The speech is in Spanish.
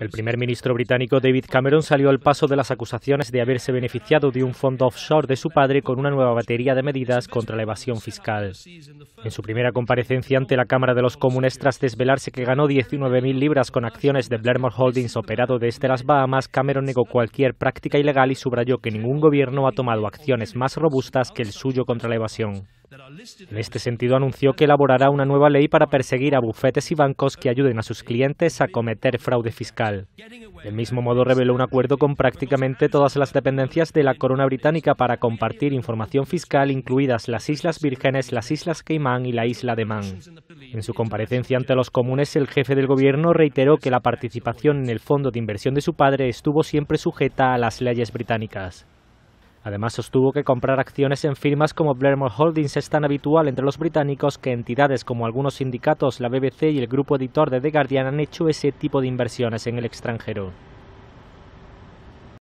El primer ministro británico David Cameron salió al paso de las acusaciones de haberse beneficiado de un fondo offshore de su padre con una nueva batería de medidas contra la evasión fiscal. En su primera comparecencia ante la Cámara de los Comunes tras desvelarse que ganó 19.000 libras con acciones de Blairmore Holdings operado desde las Bahamas, Cameron negó cualquier práctica ilegal y subrayó que ningún gobierno ha tomado acciones más robustas que el suyo contra la evasión. En este sentido, anunció que elaborará una nueva ley para perseguir a bufetes y bancos que ayuden a sus clientes a cometer fraude fiscal. Del mismo modo, reveló un acuerdo con prácticamente todas las dependencias de la corona británica para compartir información fiscal, incluidas las Islas Vírgenes, las Islas Caimán y la Isla de Man. En su comparecencia ante los comunes, el jefe del gobierno reiteró que la participación en el fondo de inversión de su padre estuvo siempre sujeta a las leyes británicas. Además, sostuvo que comprar acciones en firmas como Blairmore Holdings es tan habitual entre los británicos que entidades como algunos sindicatos, la BBC y el grupo editor de The Guardian han hecho ese tipo de inversiones en el extranjero.